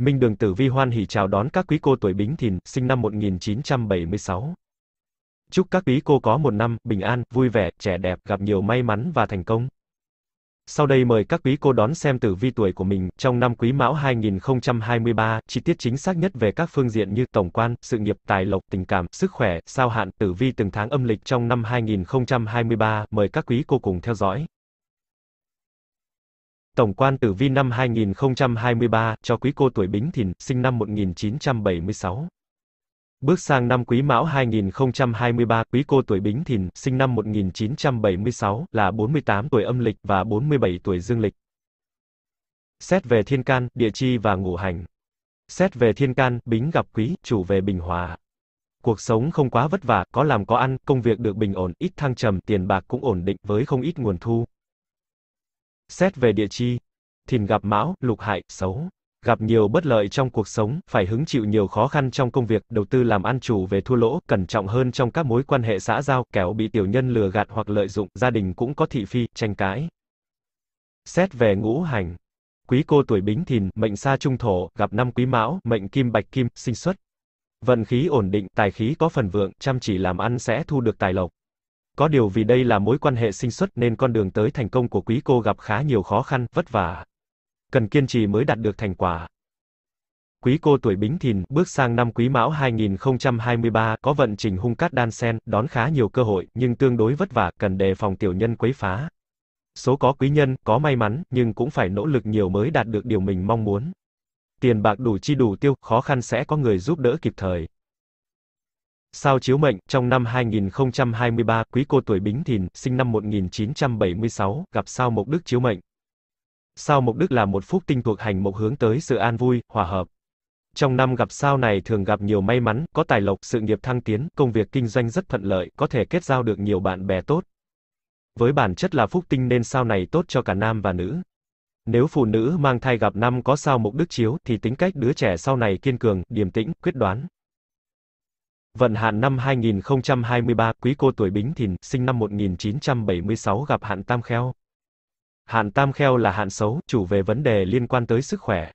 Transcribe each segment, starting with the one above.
Minh Đường Tử Vi hoan hỉ chào đón các quý cô tuổi Bính Thìn, sinh năm 1976. Chúc các quý cô có một năm bình an, vui vẻ, trẻ đẹp, gặp nhiều may mắn và thành công. Sau đây mời các quý cô đón xem tử vi tuổi của mình trong năm Quý Mão 2023, chi tiết chính xác nhất về các phương diện như tổng quan, sự nghiệp, tài lộc, tình cảm, sức khỏe, sao hạn, tử vi từng tháng âm lịch trong năm 2023, mời các quý cô cùng theo dõi. Tổng quan tử vi năm 2023 cho quý cô tuổi Bính Thìn, sinh năm 1976. Bước sang năm Quý Mão 2023, quý cô tuổi Bính Thìn, sinh năm 1976, là 48 tuổi âm lịch và 47 tuổi dương lịch. Xét về thiên can, địa chi và ngũ hành. Xét về thiên can, Bính gặp Quý, chủ về bình hòa. Cuộc sống không quá vất vả, có làm có ăn, công việc được bình ổn, ít thăng trầm, tiền bạc cũng ổn định với không ít nguồn thu. Xét về địa chi, thìn gặp mão, lục hại, xấu. Gặp nhiều bất lợi trong cuộc sống, phải hứng chịu nhiều khó khăn trong công việc, đầu tư làm ăn chủ về thua lỗ, cẩn trọng hơn trong các mối quan hệ xã giao, kẻo bị tiểu nhân lừa gạt hoặc lợi dụng, gia đình cũng có thị phi, tranh cãi. Xét về ngũ hành, quý cô tuổi bính thìn, mệnh sa trung thổ, gặp năm quý mão, mệnh kim bạch kim, sinh xuất. Vận khí ổn định, tài khí có phần vượng, chăm chỉ làm ăn sẽ thu được tài lộc. Có điều vì đây là mối quan hệ sinh xuất nên con đường tới thành công của quý cô gặp khá nhiều khó khăn, vất vả. Cần kiên trì mới đạt được thành quả. Quý cô tuổi Bính Thìn, bước sang năm Quý Mão 2023, có vận trình hung cát đan sen, đón khá nhiều cơ hội, nhưng tương đối vất vả, cần đề phòng tiểu nhân quấy phá. Số có quý nhân, có may mắn, nhưng cũng phải nỗ lực nhiều mới đạt được điều mình mong muốn. Tiền bạc đủ chi đủ tiêu, khó khăn sẽ có người giúp đỡ kịp thời. Sao chiếu mệnh, trong năm 2023, quý cô tuổi Bính Thìn, sinh năm 1976, gặp sao Mộc Đức chiếu mệnh. Sao Mộc Đức là một phúc tinh thuộc hành mộc hướng tới sự an vui, hòa hợp. Trong năm gặp sao này thường gặp nhiều may mắn, có tài lộc, sự nghiệp thăng tiến, công việc kinh doanh rất thuận lợi, có thể kết giao được nhiều bạn bè tốt. Với bản chất là phúc tinh nên sao này tốt cho cả nam và nữ. Nếu phụ nữ mang thai gặp năm có sao mục đức chiếu thì tính cách đứa trẻ sau này kiên cường, điềm tĩnh, quyết đoán. Vận hạn năm 2023, quý cô tuổi Bính Thìn, sinh năm 1976 gặp hạn Tam Kheo. Hạn Tam Kheo là hạn xấu, chủ về vấn đề liên quan tới sức khỏe.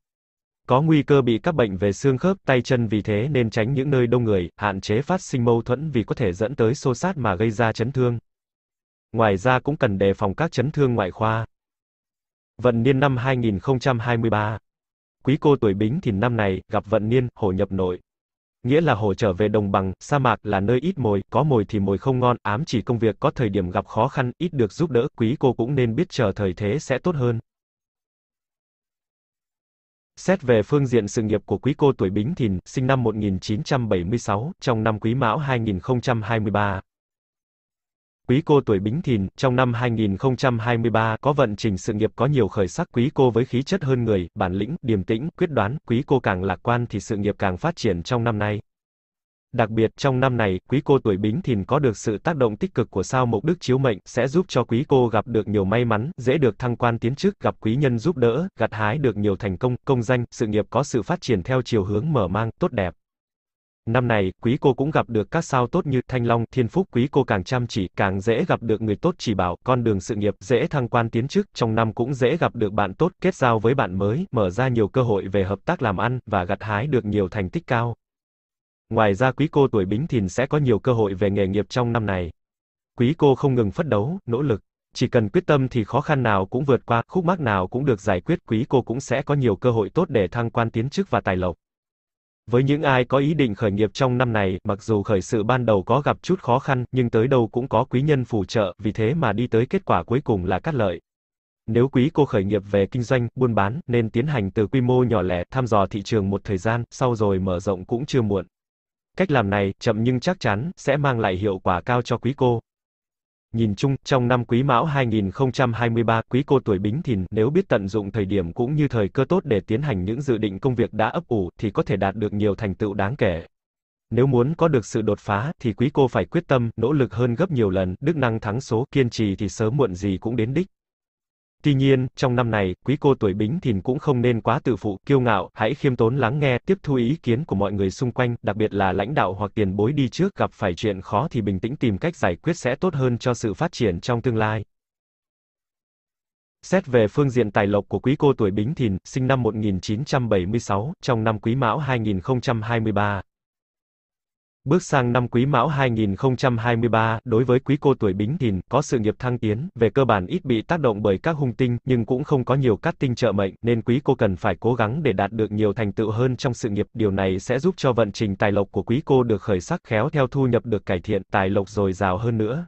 Có nguy cơ bị các bệnh về xương khớp, tay chân vì thế nên tránh những nơi đông người, hạn chế phát sinh mâu thuẫn vì có thể dẫn tới xô sát mà gây ra chấn thương. Ngoài ra cũng cần đề phòng các chấn thương ngoại khoa. Vận niên năm 2023. Quý cô tuổi Bính Thìn năm này gặp vận niên, hổ nhập nội, Nghĩa là hổ trở về đồng bằng, sa mạc là nơi ít mồi, có mồi thì mồi không ngon, ám chỉ công việc có thời điểm gặp khó khăn, ít được giúp đỡ, quý cô cũng nên biết chờ thời thế sẽ tốt hơn. Xét về phương diện sự nghiệp của quý cô tuổi Bính Thìn, sinh năm 1976, trong năm Quý Mão 2023, Quý cô tuổi Bính Thìn, trong năm 2023 có vận trình sự nghiệp có nhiều khởi sắc, quý cô với khí chất hơn người, bản lĩnh, điềm tĩnh, quyết đoán, quý cô càng lạc quan thì sự nghiệp càng phát triển trong năm nay. Đặc biệt trong năm này, quý cô tuổi Bính Thìn có được sự tác động tích cực của sao Mộc Đức chiếu mệnh sẽ giúp cho quý cô gặp được nhiều may mắn, dễ được thăng quan tiến chức, gặp quý nhân giúp đỡ, gặt hái được nhiều thành công, công danh, sự nghiệp có sự phát triển theo chiều hướng mở mang, tốt đẹp. Năm này, quý cô cũng gặp được các sao tốt như Thanh Long, Thiên Phúc, quý cô càng chăm chỉ, càng dễ gặp được người tốt chỉ bảo, con đường sự nghiệp dễ thăng quan tiến chức, trong năm cũng dễ gặp được bạn tốt, kết giao với bạn mới, mở ra nhiều cơ hội về hợp tác làm ăn và gặt hái được nhiều thành tích cao. Ngoài ra quý cô tuổi Bính Thìn sẽ có nhiều cơ hội về nghề nghiệp trong năm này. Quý cô không ngừng phấn đấu, nỗ lực, chỉ cần quyết tâm thì khó khăn nào cũng vượt qua, khúc mắc nào cũng được giải quyết, quý cô cũng sẽ có nhiều cơ hội tốt để thăng quan tiến chức và tài lộc. Với những ai có ý định khởi nghiệp trong năm này, mặc dù khởi sự ban đầu có gặp chút khó khăn, nhưng tới đâu cũng có quý nhân phù trợ, vì thế mà đi tới kết quả cuối cùng là cắt lợi. Nếu quý cô khởi nghiệp về kinh doanh, buôn bán, nên tiến hành từ quy mô nhỏ lẻ, thăm dò thị trường một thời gian, sau rồi mở rộng cũng chưa muộn. Cách làm này, chậm nhưng chắc chắn, sẽ mang lại hiệu quả cao cho quý cô. Nhìn chung, trong năm Quý Mão 2023, quý cô tuổi Bính Thìn, nếu biết tận dụng thời điểm cũng như thời cơ tốt để tiến hành những dự định công việc đã ấp ủ thì có thể đạt được nhiều thành tựu đáng kể. Nếu muốn có được sự đột phá thì quý cô phải quyết tâm, nỗ lực hơn gấp nhiều lần, đức năng thắng số, kiên trì thì sớm muộn gì cũng đến đích. Tuy nhiên, trong năm này, quý cô tuổi bính thìn cũng không nên quá tự phụ, kiêu ngạo, hãy khiêm tốn lắng nghe, tiếp thu ý kiến của mọi người xung quanh, đặc biệt là lãnh đạo hoặc tiền bối đi trước gặp phải chuyện khó thì bình tĩnh tìm cách giải quyết sẽ tốt hơn cho sự phát triển trong tương lai. Xét về phương diện tài lộc của quý cô tuổi Bính Thìn, sinh năm 1976, trong năm Quý Mão 2023, Bước sang năm Quý Mão 2023, đối với quý cô tuổi Bính Thìn, có sự nghiệp thăng tiến, về cơ bản ít bị tác động bởi các hung tinh, nhưng cũng không có nhiều cát tinh trợ mệnh, nên quý cô cần phải cố gắng để đạt được nhiều thành tựu hơn trong sự nghiệp, điều này sẽ giúp cho vận trình tài lộc của quý cô được khởi sắc khéo theo thu nhập được cải thiện, tài lộc dồi dào hơn nữa.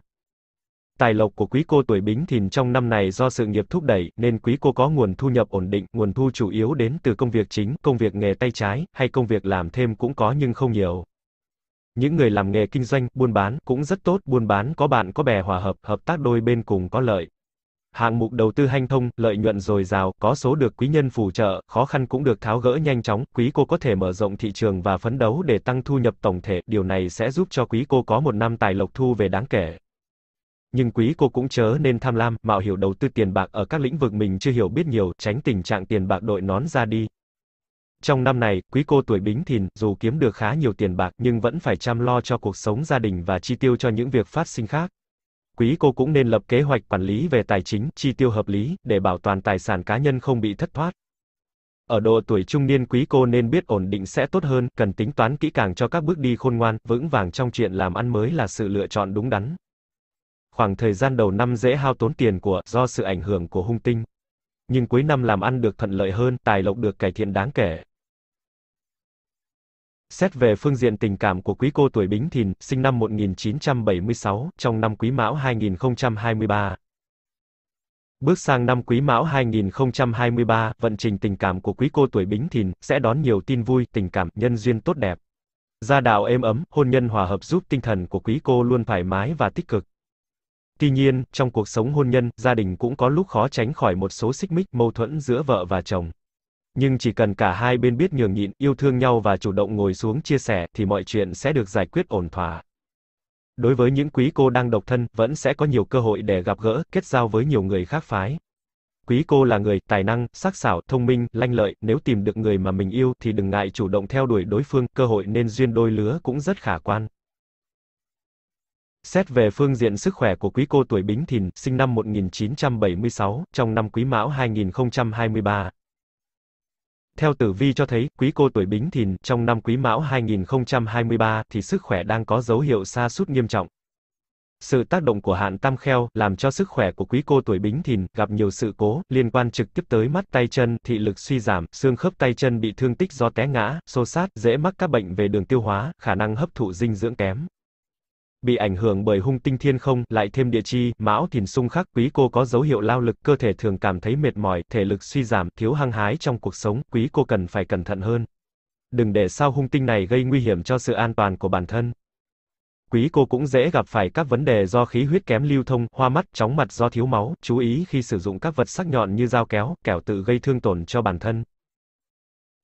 Tài lộc của quý cô tuổi Bính Thìn trong năm này do sự nghiệp thúc đẩy, nên quý cô có nguồn thu nhập ổn định, nguồn thu chủ yếu đến từ công việc chính, công việc nghề tay trái, hay công việc làm thêm cũng có nhưng không nhiều. Những người làm nghề kinh doanh, buôn bán cũng rất tốt, buôn bán có bạn có bè hòa hợp, hợp tác đôi bên cùng có lợi. Hạng mục đầu tư hanh thông, lợi nhuận dồi dào, có số được quý nhân phù trợ, khó khăn cũng được tháo gỡ nhanh chóng, quý cô có thể mở rộng thị trường và phấn đấu để tăng thu nhập tổng thể, điều này sẽ giúp cho quý cô có một năm tài lộc thu về đáng kể. Nhưng quý cô cũng chớ nên tham lam, mạo hiểu đầu tư tiền bạc ở các lĩnh vực mình chưa hiểu biết nhiều, tránh tình trạng tiền bạc đội nón ra đi. Trong năm này, quý cô tuổi bính thìn, dù kiếm được khá nhiều tiền bạc nhưng vẫn phải chăm lo cho cuộc sống gia đình và chi tiêu cho những việc phát sinh khác. Quý cô cũng nên lập kế hoạch quản lý về tài chính, chi tiêu hợp lý, để bảo toàn tài sản cá nhân không bị thất thoát. Ở độ tuổi trung niên quý cô nên biết ổn định sẽ tốt hơn, cần tính toán kỹ càng cho các bước đi khôn ngoan, vững vàng trong chuyện làm ăn mới là sự lựa chọn đúng đắn. Khoảng thời gian đầu năm dễ hao tốn tiền của, do sự ảnh hưởng của hung tinh. Nhưng cuối năm làm ăn được thuận lợi hơn, tài lộc được cải thiện đáng kể. Xét về phương diện tình cảm của quý cô tuổi Bính Thìn, sinh năm 1976, trong năm Quý Mão 2023. Bước sang năm Quý Mão 2023, vận trình tình cảm của quý cô tuổi Bính Thìn sẽ đón nhiều tin vui, tình cảm, nhân duyên tốt đẹp. Gia đạo êm ấm, hôn nhân hòa hợp giúp tinh thần của quý cô luôn thoải mái và tích cực. Tuy nhiên, trong cuộc sống hôn nhân, gia đình cũng có lúc khó tránh khỏi một số xích mích, mâu thuẫn giữa vợ và chồng nhưng chỉ cần cả hai bên biết nhường nhịn, yêu thương nhau và chủ động ngồi xuống chia sẻ thì mọi chuyện sẽ được giải quyết ổn thỏa. Đối với những quý cô đang độc thân, vẫn sẽ có nhiều cơ hội để gặp gỡ, kết giao với nhiều người khác phái. Quý cô là người tài năng, sắc sảo, thông minh, lanh lợi, nếu tìm được người mà mình yêu thì đừng ngại chủ động theo đuổi đối phương, cơ hội nên duyên đôi lứa cũng rất khả quan. Xét về phương diện sức khỏe của quý cô tuổi Bính Thìn, sinh năm 1976, trong năm Quý Mão 2023, theo tử vi cho thấy, quý cô tuổi Bính Thìn, trong năm Quý Mão 2023, thì sức khỏe đang có dấu hiệu xa sút nghiêm trọng. Sự tác động của hạn tam kheo, làm cho sức khỏe của quý cô tuổi Bính Thìn, gặp nhiều sự cố, liên quan trực tiếp tới mắt tay chân, thị lực suy giảm, xương khớp tay chân bị thương tích do té ngã, xô sát, dễ mắc các bệnh về đường tiêu hóa, khả năng hấp thụ dinh dưỡng kém bị ảnh hưởng bởi hung tinh thiên không, lại thêm địa chi, mão thìn xung khắc, quý cô có dấu hiệu lao lực, cơ thể thường cảm thấy mệt mỏi, thể lực suy giảm, thiếu hăng hái trong cuộc sống, quý cô cần phải cẩn thận hơn. Đừng để sao hung tinh này gây nguy hiểm cho sự an toàn của bản thân. Quý cô cũng dễ gặp phải các vấn đề do khí huyết kém lưu thông, hoa mắt, chóng mặt do thiếu máu, chú ý khi sử dụng các vật sắc nhọn như dao kéo, kẻo tự gây thương tổn cho bản thân.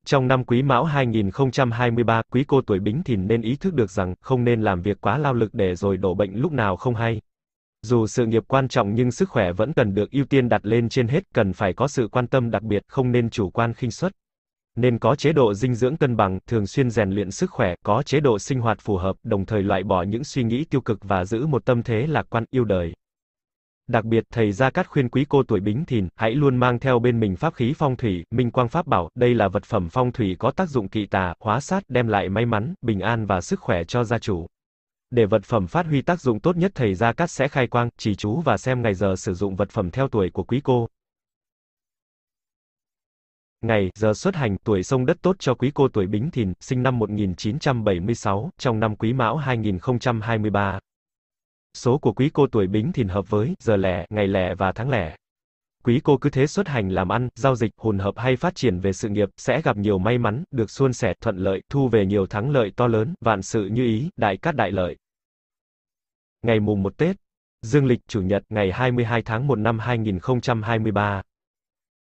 Trong năm Quý Mão 2023, quý cô tuổi Bính Thìn nên ý thức được rằng không nên làm việc quá lao lực để rồi đổ bệnh lúc nào không hay. Dù sự nghiệp quan trọng nhưng sức khỏe vẫn cần được ưu tiên đặt lên trên hết, cần phải có sự quan tâm đặc biệt, không nên chủ quan khinh suất. Nên có chế độ dinh dưỡng cân bằng, thường xuyên rèn luyện sức khỏe, có chế độ sinh hoạt phù hợp, đồng thời loại bỏ những suy nghĩ tiêu cực và giữ một tâm thế lạc quan yêu đời. Đặc biệt, thầy Gia Cát khuyên quý cô tuổi Bính Thìn, hãy luôn mang theo bên mình pháp khí phong thủy, Minh Quang Pháp Bảo, đây là vật phẩm phong thủy có tác dụng kỵ tà, hóa sát, đem lại may mắn, bình an và sức khỏe cho gia chủ. Để vật phẩm phát huy tác dụng tốt nhất thầy Gia Cát sẽ khai quang, chỉ chú và xem ngày giờ sử dụng vật phẩm theo tuổi của quý cô. Ngày, giờ xuất hành, tuổi sông đất tốt cho quý cô tuổi Bính Thìn, sinh năm 1976, trong năm Quý Mão 2023. Số của quý cô tuổi bính thìn hợp với giờ lẻ, ngày lẻ và tháng lẻ. Quý cô cứ thế xuất hành làm ăn, giao dịch, hồn hợp hay phát triển về sự nghiệp, sẽ gặp nhiều may mắn, được suôn sẻ, thuận lợi, thu về nhiều thắng lợi to lớn, vạn sự như ý, đại cát đại lợi. Ngày mùng 1 Tết, dương lịch chủ nhật ngày 22 tháng 1 năm 2023.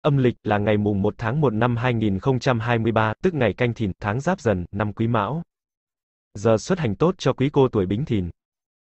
Âm lịch là ngày mùng 1 tháng 1 năm 2023, tức ngày canh thìn, tháng giáp dần, năm quý mão. Giờ xuất hành tốt cho quý cô tuổi bính thìn.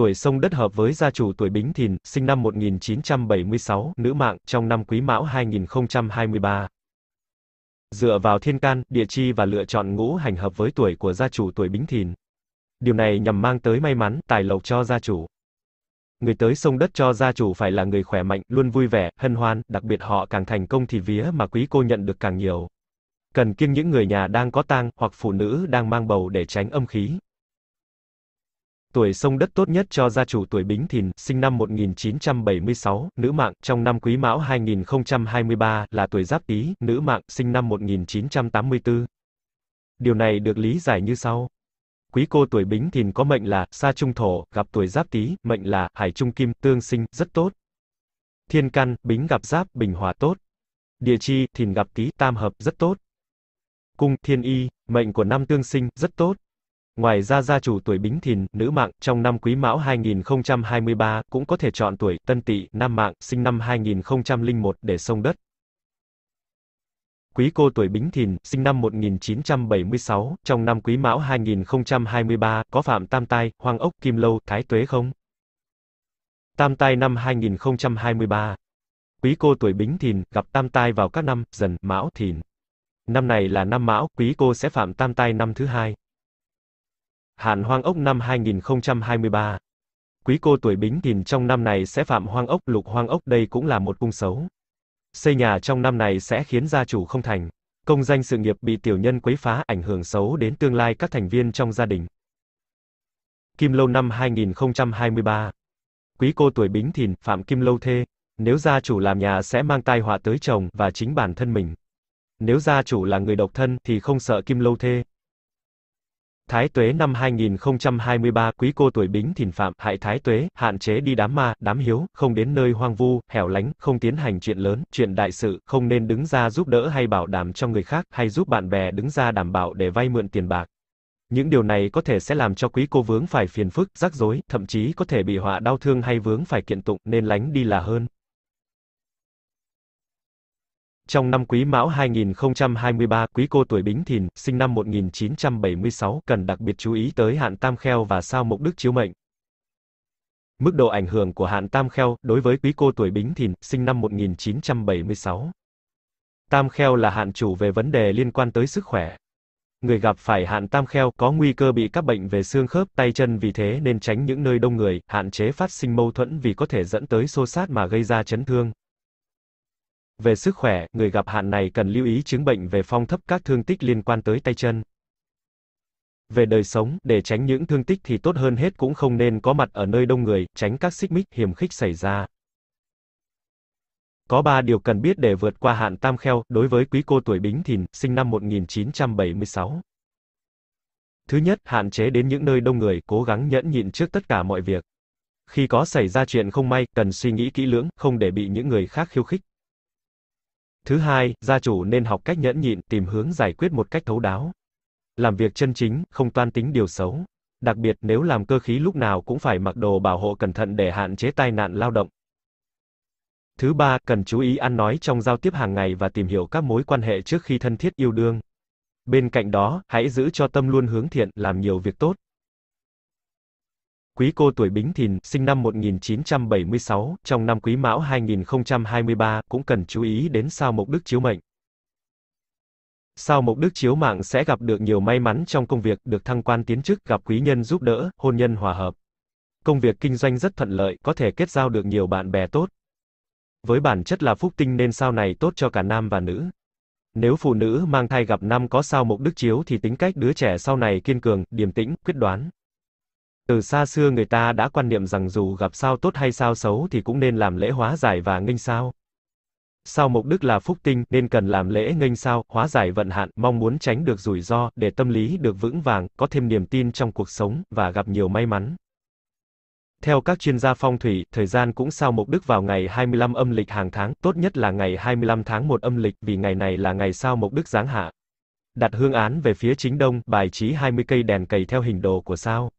tuổi sông đất hợp với gia chủ tuổi Bính Thìn, sinh năm 1976, nữ mạng, trong năm Quý Mão 2023. Dựa vào thiên can, địa chi và lựa chọn ngũ hành hợp với tuổi của gia chủ tuổi Bính Thìn. Điều này nhằm mang tới may mắn, tài lộc cho gia chủ. Người tới sông đất cho gia chủ phải là người khỏe mạnh, luôn vui vẻ, hân hoan, đặc biệt họ càng thành công thì vía mà quý cô nhận được càng nhiều. Cần kiêng những người nhà đang có tang hoặc phụ nữ đang mang bầu để tránh âm khí. Tuổi sông đất tốt nhất cho gia chủ tuổi Bính Thìn, sinh năm 1976, nữ mạng, trong năm Quý Mão 2023 là tuổi Giáp Tý, nữ mạng, sinh năm 1984. Điều này được lý giải như sau. Quý cô tuổi Bính Thìn có mệnh là Sa Trung Thổ, gặp tuổi Giáp Tý, mệnh là Hải Trung Kim, tương sinh, rất tốt. Thiên căn, Bính gặp Giáp, bình hòa tốt. Địa chi, Thìn gặp Tý, tam hợp, rất tốt. Cung, Thiên y, mệnh của năm tương sinh, rất tốt. Ngoài ra gia chủ tuổi Bính Thìn, nữ mạng, trong năm Quý Mão 2023, cũng có thể chọn tuổi Tân Tỵ, nam mạng, sinh năm 2001 để sông đất. Quý cô tuổi Bính Thìn, sinh năm 1976, trong năm Quý Mão 2023, có phạm tam tai, hoang ốc, kim lâu, thái tuế không? Tam tai năm 2023. Quý cô tuổi Bính Thìn, gặp tam tai vào các năm, dần, mão, thìn. Năm này là năm mão, quý cô sẽ phạm tam tai năm thứ hai hạn Hoang ốc năm 2023. Quý cô tuổi Bính Thìn trong năm này sẽ phạm hoang ốc, lục hoang ốc đây cũng là một cung xấu. Xây nhà trong năm này sẽ khiến gia chủ không thành, công danh sự nghiệp bị tiểu nhân quấy phá, ảnh hưởng xấu đến tương lai các thành viên trong gia đình. Kim Lâu năm 2023. Quý cô tuổi Bính Thìn, Phạm Kim Lâu thê, nếu gia chủ làm nhà sẽ mang tai họa tới chồng và chính bản thân mình. Nếu gia chủ là người độc thân thì không sợ Kim Lâu thê, Thái tuế năm 2023, quý cô tuổi bính thìn phạm, hại thái tuế, hạn chế đi đám ma, đám hiếu, không đến nơi hoang vu, hẻo lánh, không tiến hành chuyện lớn, chuyện đại sự, không nên đứng ra giúp đỡ hay bảo đảm cho người khác, hay giúp bạn bè đứng ra đảm bảo để vay mượn tiền bạc. Những điều này có thể sẽ làm cho quý cô vướng phải phiền phức, rắc rối, thậm chí có thể bị họa đau thương hay vướng phải kiện tụng, nên lánh đi là hơn. Trong năm Quý Mão 2023, quý cô tuổi Bính Thìn, sinh năm 1976, cần đặc biệt chú ý tới hạn Tam Kheo và sao mục Đức chiếu mệnh. Mức độ ảnh hưởng của hạn Tam Kheo đối với quý cô tuổi Bính Thìn, sinh năm 1976. Tam Kheo là hạn chủ về vấn đề liên quan tới sức khỏe. Người gặp phải hạn Tam Kheo có nguy cơ bị các bệnh về xương khớp, tay chân vì thế nên tránh những nơi đông người, hạn chế phát sinh mâu thuẫn vì có thể dẫn tới xô sát mà gây ra chấn thương. Về sức khỏe, người gặp hạn này cần lưu ý chứng bệnh về phong thấp các thương tích liên quan tới tay chân. Về đời sống, để tránh những thương tích thì tốt hơn hết cũng không nên có mặt ở nơi đông người, tránh các xích mích, hiểm khích xảy ra. Có 3 điều cần biết để vượt qua hạn tam kheo, đối với quý cô tuổi bính thìn, sinh năm 1976. Thứ nhất, hạn chế đến những nơi đông người, cố gắng nhẫn nhịn trước tất cả mọi việc. Khi có xảy ra chuyện không may, cần suy nghĩ kỹ lưỡng, không để bị những người khác khiêu khích. Thứ hai, gia chủ nên học cách nhẫn nhịn, tìm hướng giải quyết một cách thấu đáo. Làm việc chân chính, không toan tính điều xấu. Đặc biệt nếu làm cơ khí lúc nào cũng phải mặc đồ bảo hộ cẩn thận để hạn chế tai nạn lao động. Thứ ba, cần chú ý ăn nói trong giao tiếp hàng ngày và tìm hiểu các mối quan hệ trước khi thân thiết yêu đương. Bên cạnh đó, hãy giữ cho tâm luôn hướng thiện, làm nhiều việc tốt, Quý cô tuổi Bính Thìn, sinh năm 1976, trong năm Quý Mão 2023 cũng cần chú ý đến sao Mộc Đức chiếu mệnh. Sao Mộc Đức chiếu mạng sẽ gặp được nhiều may mắn trong công việc, được thăng quan tiến chức, gặp quý nhân giúp đỡ, hôn nhân hòa hợp. Công việc kinh doanh rất thuận lợi, có thể kết giao được nhiều bạn bè tốt. Với bản chất là phúc tinh nên sao này tốt cho cả nam và nữ. Nếu phụ nữ mang thai gặp năm có sao mục Đức chiếu thì tính cách đứa trẻ sau này kiên cường, điềm tĩnh, quyết đoán. Từ xa xưa người ta đã quan niệm rằng dù gặp sao tốt hay sao xấu thì cũng nên làm lễ hóa giải và nghênh sao. Sao mục đức là phúc tinh nên cần làm lễ nghênh sao, hóa giải vận hạn, mong muốn tránh được rủi ro, để tâm lý được vững vàng, có thêm niềm tin trong cuộc sống và gặp nhiều may mắn. Theo các chuyên gia phong thủy, thời gian cũng sao mục đức vào ngày 25 âm lịch hàng tháng, tốt nhất là ngày 25 tháng 1 âm lịch vì ngày này là ngày sao mục đức giáng hạ. Đặt hương án về phía chính đông, bài trí 20 cây đèn cầy theo hình đồ của sao.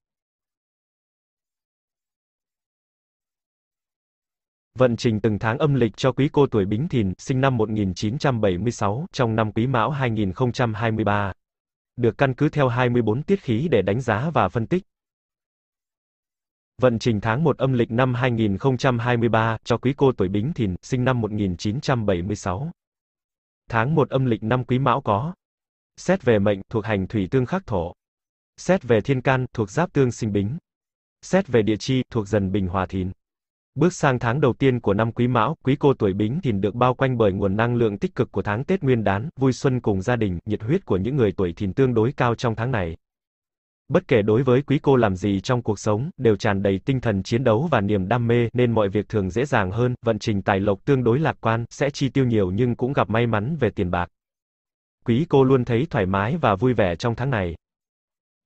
vận trình từng tháng âm lịch cho quý cô tuổi Bính Thìn, sinh năm 1976, trong năm Quý Mão 2023. Được căn cứ theo 24 tiết khí để đánh giá và phân tích. Vận trình tháng 1 âm lịch năm 2023 cho quý cô tuổi Bính Thìn, sinh năm 1976. Tháng 1 âm lịch năm Quý Mão có. Xét về mệnh thuộc hành thủy tương khắc thổ. Xét về thiên can thuộc giáp tương sinh bính. Xét về địa chi thuộc dần bình hòa thìn. Bước sang tháng đầu tiên của năm Quý Mão, Quý Cô tuổi Bính Thìn được bao quanh bởi nguồn năng lượng tích cực của tháng Tết Nguyên đán, vui xuân cùng gia đình, nhiệt huyết của những người tuổi Thìn tương đối cao trong tháng này. Bất kể đối với Quý Cô làm gì trong cuộc sống, đều tràn đầy tinh thần chiến đấu và niềm đam mê, nên mọi việc thường dễ dàng hơn, vận trình tài lộc tương đối lạc quan, sẽ chi tiêu nhiều nhưng cũng gặp may mắn về tiền bạc. Quý Cô luôn thấy thoải mái và vui vẻ trong tháng này.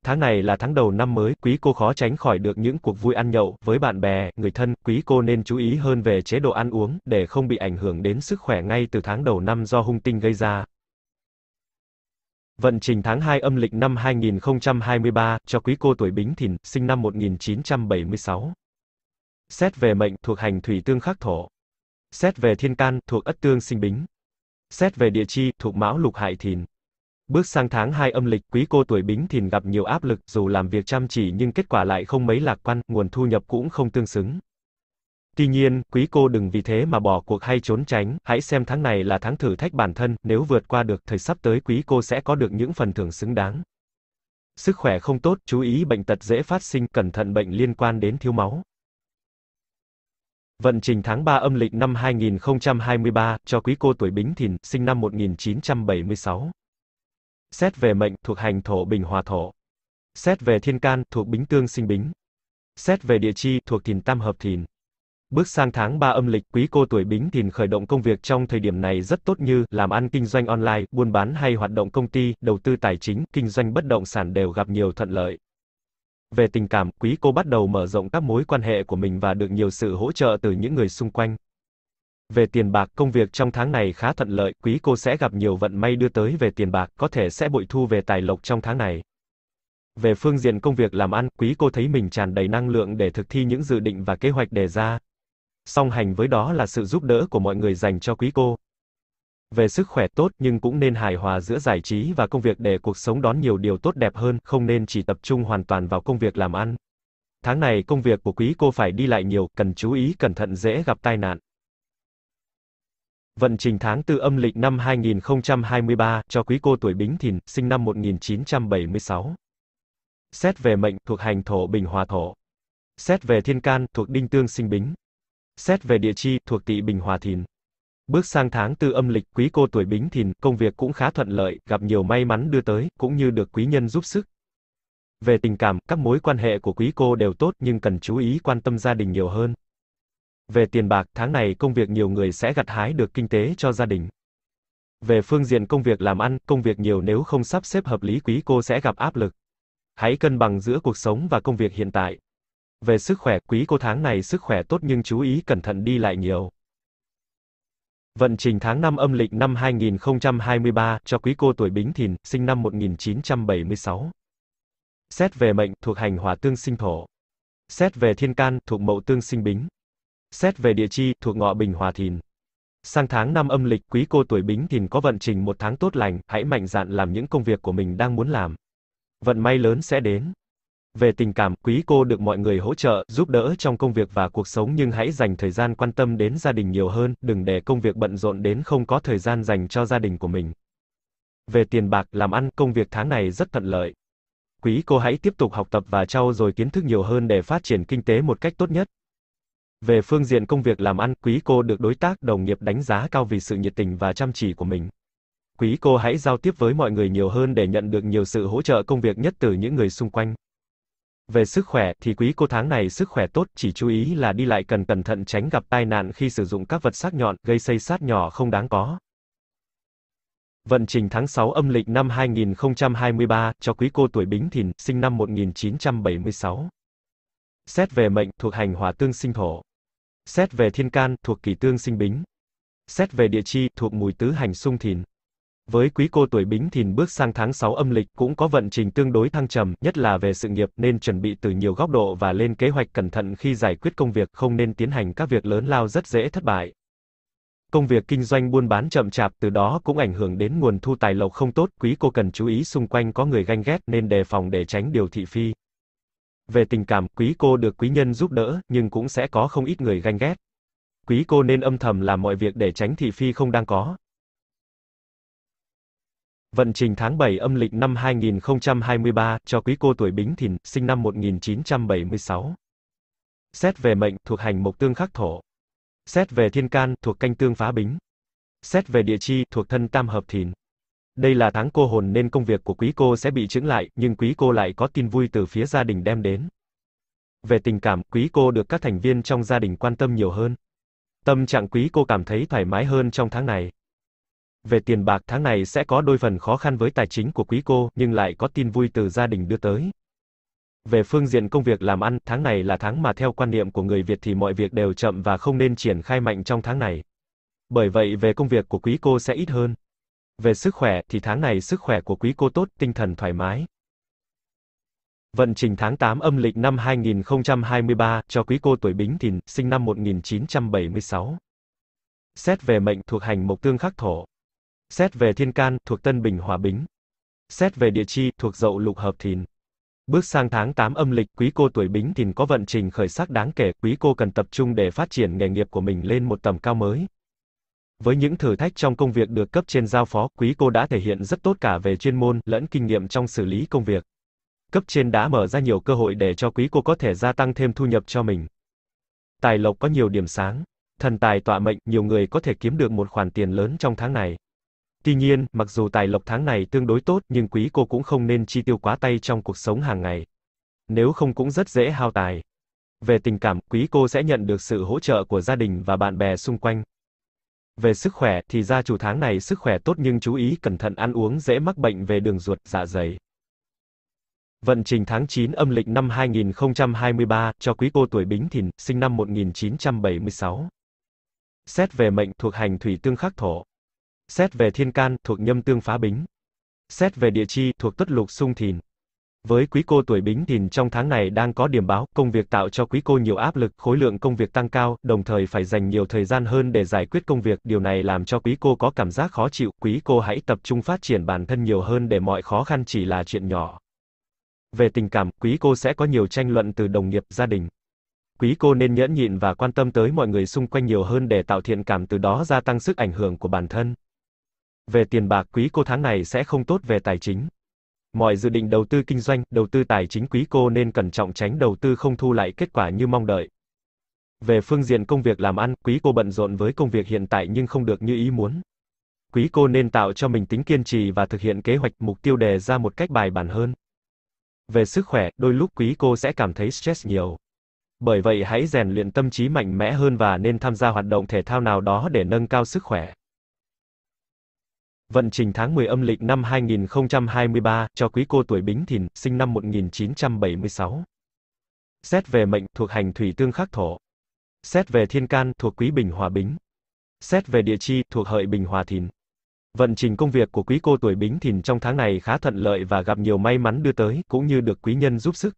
Tháng này là tháng đầu năm mới, quý cô khó tránh khỏi được những cuộc vui ăn nhậu với bạn bè, người thân, quý cô nên chú ý hơn về chế độ ăn uống để không bị ảnh hưởng đến sức khỏe ngay từ tháng đầu năm do hung tinh gây ra. Vận trình tháng 2 âm lịch năm 2023 cho quý cô tuổi Bính Thìn, sinh năm 1976. Xét về mệnh thuộc hành thủy tương khắc thổ. Xét về thiên can thuộc ất tương sinh bính. Xét về địa chi thuộc mão lục hại thìn. Bước sang tháng 2 âm lịch, quý cô tuổi Bính Thìn gặp nhiều áp lực, dù làm việc chăm chỉ nhưng kết quả lại không mấy lạc quan, nguồn thu nhập cũng không tương xứng. Tuy nhiên, quý cô đừng vì thế mà bỏ cuộc hay trốn tránh, hãy xem tháng này là tháng thử thách bản thân, nếu vượt qua được, thời sắp tới quý cô sẽ có được những phần thưởng xứng đáng. Sức khỏe không tốt, chú ý bệnh tật dễ phát sinh, cẩn thận bệnh liên quan đến thiếu máu. Vận trình tháng 3 âm lịch năm 2023 cho quý cô tuổi Bính Thìn, sinh năm 1976. Xét về mệnh, thuộc hành thổ bình hòa thổ. Xét về thiên can, thuộc bính tương sinh bính. Xét về địa chi, thuộc thìn tam hợp thìn. Bước sang tháng 3 âm lịch, quý cô tuổi Bính Thìn khởi động công việc trong thời điểm này rất tốt như làm ăn kinh doanh online, buôn bán hay hoạt động công ty, đầu tư tài chính, kinh doanh bất động sản đều gặp nhiều thuận lợi. Về tình cảm, quý cô bắt đầu mở rộng các mối quan hệ của mình và được nhiều sự hỗ trợ từ những người xung quanh. Về tiền bạc, công việc trong tháng này khá thuận lợi, quý cô sẽ gặp nhiều vận may đưa tới về tiền bạc, có thể sẽ bội thu về tài lộc trong tháng này. Về phương diện công việc làm ăn, quý cô thấy mình tràn đầy năng lượng để thực thi những dự định và kế hoạch đề ra. Song hành với đó là sự giúp đỡ của mọi người dành cho quý cô. Về sức khỏe tốt nhưng cũng nên hài hòa giữa giải trí và công việc để cuộc sống đón nhiều điều tốt đẹp hơn, không nên chỉ tập trung hoàn toàn vào công việc làm ăn. Tháng này công việc của quý cô phải đi lại nhiều, cần chú ý cẩn thận dễ gặp tai nạn. Vận trình tháng tư âm lịch năm 2023 cho quý cô tuổi Bính Thìn, sinh năm 1976. Xét về mệnh thuộc hành thổ Bình Hòa thổ. Xét về thiên can thuộc Đinh Tương sinh Bính. Xét về địa chi thuộc Tỵ Bình Hòa Thìn. Bước sang tháng tư âm lịch, quý cô tuổi Bính Thìn, công việc cũng khá thuận lợi, gặp nhiều may mắn đưa tới, cũng như được quý nhân giúp sức. Về tình cảm, các mối quan hệ của quý cô đều tốt nhưng cần chú ý quan tâm gia đình nhiều hơn. Về tiền bạc, tháng này công việc nhiều người sẽ gặt hái được kinh tế cho gia đình. Về phương diện công việc làm ăn, công việc nhiều nếu không sắp xếp hợp lý quý cô sẽ gặp áp lực. Hãy cân bằng giữa cuộc sống và công việc hiện tại. Về sức khỏe, quý cô tháng này sức khỏe tốt nhưng chú ý cẩn thận đi lại nhiều. Vận trình tháng 5 âm lịch năm 2023 cho quý cô tuổi Bính Thìn, sinh năm 1976. Xét về mệnh thuộc hành hỏa tương sinh thổ. Xét về thiên can thuộc mậu tương sinh bính. Xét về địa chi, thuộc ngọ Bình Hòa Thìn. Sang tháng năm âm lịch, quý cô tuổi Bính Thìn có vận trình một tháng tốt lành, hãy mạnh dạn làm những công việc của mình đang muốn làm. Vận may lớn sẽ đến. Về tình cảm, quý cô được mọi người hỗ trợ, giúp đỡ trong công việc và cuộc sống nhưng hãy dành thời gian quan tâm đến gia đình nhiều hơn, đừng để công việc bận rộn đến không có thời gian dành cho gia đình của mình. Về tiền bạc, làm ăn, công việc tháng này rất thuận lợi. Quý cô hãy tiếp tục học tập và trau dồi kiến thức nhiều hơn để phát triển kinh tế một cách tốt nhất. Về phương diện công việc làm ăn, quý cô được đối tác, đồng nghiệp đánh giá cao vì sự nhiệt tình và chăm chỉ của mình. Quý cô hãy giao tiếp với mọi người nhiều hơn để nhận được nhiều sự hỗ trợ công việc nhất từ những người xung quanh. Về sức khỏe thì quý cô tháng này sức khỏe tốt, chỉ chú ý là đi lại cần cẩn thận tránh gặp tai nạn khi sử dụng các vật sắc nhọn, gây xây sát nhỏ không đáng có. Vận trình tháng 6 âm lịch năm 2023 cho quý cô tuổi Bính Thìn, sinh năm 1976. Xét về mệnh thuộc hành hỏa tương sinh thổ. Xét về thiên can thuộc kỷ tương sinh bính. Xét về địa chi thuộc mùi tứ hành sung thìn. Với quý cô tuổi bính thìn bước sang tháng 6 âm lịch cũng có vận trình tương đối thăng trầm, nhất là về sự nghiệp nên chuẩn bị từ nhiều góc độ và lên kế hoạch cẩn thận khi giải quyết công việc, không nên tiến hành các việc lớn lao rất dễ thất bại. Công việc kinh doanh buôn bán chậm chạp từ đó cũng ảnh hưởng đến nguồn thu tài lộc không tốt, quý cô cần chú ý xung quanh có người ganh ghét nên đề phòng để tránh điều thị phi. Về tình cảm, quý cô được quý nhân giúp đỡ, nhưng cũng sẽ có không ít người ganh ghét. Quý cô nên âm thầm làm mọi việc để tránh thị phi không đang có. Vận trình tháng 7 âm lịch năm 2023 cho quý cô tuổi Bính Thìn, sinh năm 1976. Xét về mệnh thuộc hành mộc tương khắc thổ. Xét về thiên can thuộc canh tương phá bính. Xét về địa chi thuộc thân tam hợp thìn. Đây là tháng cô hồn nên công việc của quý cô sẽ bị chững lại, nhưng quý cô lại có tin vui từ phía gia đình đem đến. Về tình cảm, quý cô được các thành viên trong gia đình quan tâm nhiều hơn. Tâm trạng quý cô cảm thấy thoải mái hơn trong tháng này. Về tiền bạc tháng này sẽ có đôi phần khó khăn với tài chính của quý cô, nhưng lại có tin vui từ gia đình đưa tới. Về phương diện công việc làm ăn, tháng này là tháng mà theo quan niệm của người Việt thì mọi việc đều chậm và không nên triển khai mạnh trong tháng này. Bởi vậy về công việc của quý cô sẽ ít hơn. Về sức khỏe thì tháng này sức khỏe của quý cô tốt, tinh thần thoải mái. Vận trình tháng 8 âm lịch năm 2023 cho quý cô tuổi Bính Thìn, sinh năm 1976. Xét về mệnh thuộc hành mộc tương khắc thổ. Xét về thiên can thuộc Tân Bình Hòa Bính. Xét về địa chi thuộc Dậu Lục Hợp Thìn. Bước sang tháng 8 âm lịch, quý cô tuổi Bính Thìn có vận trình khởi sắc đáng kể, quý cô cần tập trung để phát triển nghề nghiệp của mình lên một tầm cao mới. Với những thử thách trong công việc được cấp trên giao phó, quý cô đã thể hiện rất tốt cả về chuyên môn lẫn kinh nghiệm trong xử lý công việc. Cấp trên đã mở ra nhiều cơ hội để cho quý cô có thể gia tăng thêm thu nhập cho mình. Tài lộc có nhiều điểm sáng. Thần tài tọa mệnh, nhiều người có thể kiếm được một khoản tiền lớn trong tháng này. Tuy nhiên, mặc dù tài lộc tháng này tương đối tốt, nhưng quý cô cũng không nên chi tiêu quá tay trong cuộc sống hàng ngày. Nếu không cũng rất dễ hao tài. Về tình cảm, quý cô sẽ nhận được sự hỗ trợ của gia đình và bạn bè xung quanh. Về sức khỏe, thì gia chủ tháng này sức khỏe tốt nhưng chú ý cẩn thận ăn uống dễ mắc bệnh về đường ruột, dạ dày. Vận trình tháng 9 âm lịch năm 2023 cho quý cô tuổi Bính Thìn, sinh năm 1976. Xét về mệnh thuộc hành thủy tương khắc thổ. Xét về thiên can thuộc nhâm tương phá bính. Xét về địa chi thuộc tất lục xung thìn. Với quý cô tuổi Bính Thìn trong tháng này đang có điểm báo, công việc tạo cho quý cô nhiều áp lực, khối lượng công việc tăng cao, đồng thời phải dành nhiều thời gian hơn để giải quyết công việc, điều này làm cho quý cô có cảm giác khó chịu, quý cô hãy tập trung phát triển bản thân nhiều hơn để mọi khó khăn chỉ là chuyện nhỏ. Về tình cảm, quý cô sẽ có nhiều tranh luận từ đồng nghiệp, gia đình. Quý cô nên nhẫn nhịn và quan tâm tới mọi người xung quanh nhiều hơn để tạo thiện cảm từ đó gia tăng sức ảnh hưởng của bản thân. Về tiền bạc, quý cô tháng này sẽ không tốt về tài chính. Mọi dự định đầu tư kinh doanh, đầu tư tài chính quý cô nên cẩn trọng tránh đầu tư không thu lại kết quả như mong đợi. Về phương diện công việc làm ăn, quý cô bận rộn với công việc hiện tại nhưng không được như ý muốn. Quý cô nên tạo cho mình tính kiên trì và thực hiện kế hoạch mục tiêu đề ra một cách bài bản hơn. Về sức khỏe, đôi lúc quý cô sẽ cảm thấy stress nhiều. Bởi vậy hãy rèn luyện tâm trí mạnh mẽ hơn và nên tham gia hoạt động thể thao nào đó để nâng cao sức khỏe. Vận trình tháng 10 âm lịch năm 2023 cho quý cô tuổi Bính Thìn, sinh năm 1976. Xét về mệnh thuộc hành thủy tương khắc thổ. Xét về thiên can thuộc quý Bình Hòa Bính. Xét về địa chi thuộc hợi Bình Hòa Thìn. Vận trình công việc của quý cô tuổi Bính Thìn trong tháng này khá thuận lợi và gặp nhiều may mắn đưa tới, cũng như được quý nhân giúp sức.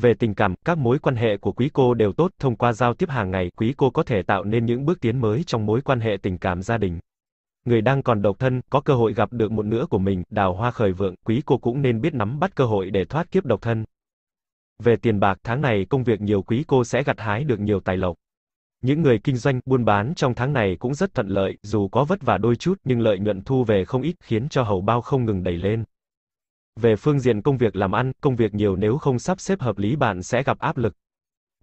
Về tình cảm, các mối quan hệ của quý cô đều tốt, thông qua giao tiếp hàng ngày, quý cô có thể tạo nên những bước tiến mới trong mối quan hệ tình cảm gia đình người đang còn độc thân, có cơ hội gặp được một nửa của mình, đào hoa khởi vượng, quý cô cũng nên biết nắm bắt cơ hội để thoát kiếp độc thân. Về tiền bạc, tháng này công việc nhiều quý cô sẽ gặt hái được nhiều tài lộc. Những người kinh doanh, buôn bán trong tháng này cũng rất thuận lợi, dù có vất vả đôi chút nhưng lợi nhuận thu về không ít, khiến cho hầu bao không ngừng đẩy lên. Về phương diện công việc làm ăn, công việc nhiều nếu không sắp xếp hợp lý bạn sẽ gặp áp lực.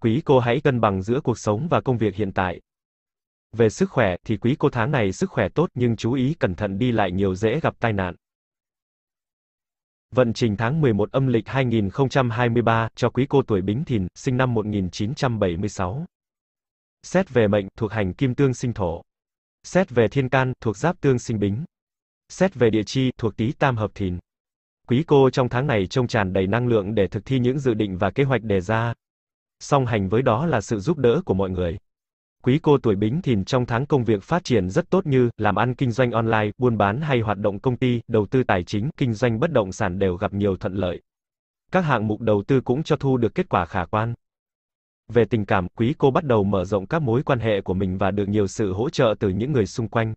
Quý cô hãy cân bằng giữa cuộc sống và công việc hiện tại, về sức khỏe, thì quý cô tháng này sức khỏe tốt nhưng chú ý cẩn thận đi lại nhiều dễ gặp tai nạn. Vận trình tháng 11 âm lịch 2023 cho quý cô tuổi Bính Thìn, sinh năm 1976. Xét về mệnh thuộc hành kim tương sinh thổ. Xét về thiên can thuộc giáp tương sinh bính. Xét về địa chi thuộc tý tam hợp thìn. Quý cô trong tháng này trông tràn đầy năng lượng để thực thi những dự định và kế hoạch đề ra. Song hành với đó là sự giúp đỡ của mọi người. Quý cô tuổi bính thìn trong tháng công việc phát triển rất tốt như làm ăn kinh doanh online, buôn bán hay hoạt động công ty, đầu tư tài chính, kinh doanh bất động sản đều gặp nhiều thuận lợi. Các hạng mục đầu tư cũng cho thu được kết quả khả quan. Về tình cảm, quý cô bắt đầu mở rộng các mối quan hệ của mình và được nhiều sự hỗ trợ từ những người xung quanh.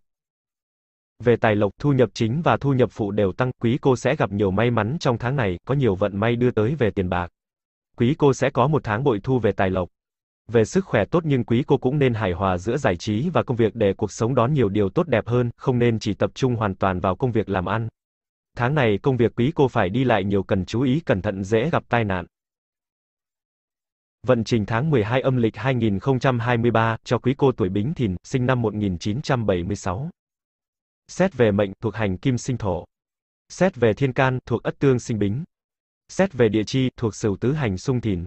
Về tài lộc, thu nhập chính và thu nhập phụ đều tăng, quý cô sẽ gặp nhiều may mắn trong tháng này, có nhiều vận may đưa tới về tiền bạc. Quý cô sẽ có một tháng bội thu về tài lộc. Về sức khỏe tốt nhưng quý cô cũng nên hài hòa giữa giải trí và công việc để cuộc sống đón nhiều điều tốt đẹp hơn, không nên chỉ tập trung hoàn toàn vào công việc làm ăn. Tháng này công việc quý cô phải đi lại nhiều cần chú ý cẩn thận dễ gặp tai nạn. Vận trình tháng 12 âm lịch 2023 cho quý cô tuổi Bính Thìn, sinh năm 1976. Xét về mệnh thuộc hành kim sinh thổ. Xét về thiên can thuộc ất tương sinh bính. Xét về địa chi thuộc sửu tứ hành xung thìn.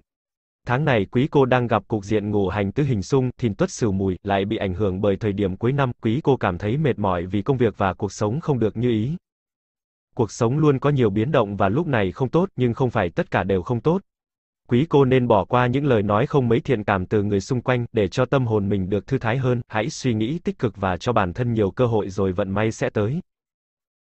Tháng này quý cô đang gặp cục diện ngủ hành tứ hình xung, thìn tuất sửu mùi, lại bị ảnh hưởng bởi thời điểm cuối năm, quý cô cảm thấy mệt mỏi vì công việc và cuộc sống không được như ý. Cuộc sống luôn có nhiều biến động và lúc này không tốt, nhưng không phải tất cả đều không tốt. Quý cô nên bỏ qua những lời nói không mấy thiện cảm từ người xung quanh, để cho tâm hồn mình được thư thái hơn, hãy suy nghĩ tích cực và cho bản thân nhiều cơ hội rồi vận may sẽ tới.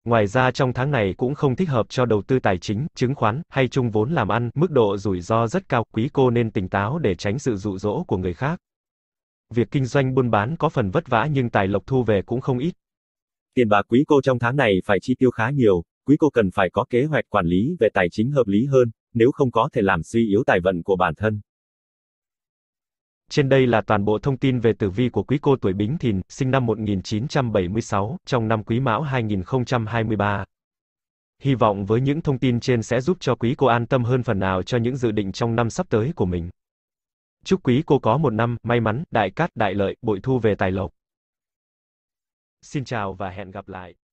Ngoài ra trong tháng này cũng không thích hợp cho đầu tư tài chính, chứng khoán hay chung vốn làm ăn, mức độ rủi ro rất cao, quý cô nên tỉnh táo để tránh sự dụ dỗ của người khác. Việc kinh doanh buôn bán có phần vất vả nhưng tài lộc thu về cũng không ít. Tiền bạc quý cô trong tháng này phải chi tiêu khá nhiều, quý cô cần phải có kế hoạch quản lý về tài chính hợp lý hơn, nếu không có thể làm suy yếu tài vận của bản thân. Trên đây là toàn bộ thông tin về tử vi của quý cô tuổi Bính Thìn, sinh năm 1976, trong năm Quý Mão 2023. Hy vọng với những thông tin trên sẽ giúp cho quý cô an tâm hơn phần nào cho những dự định trong năm sắp tới của mình. Chúc quý cô có một năm may mắn, đại cát, đại lợi, bội thu về tài lộc. Xin chào và hẹn gặp lại.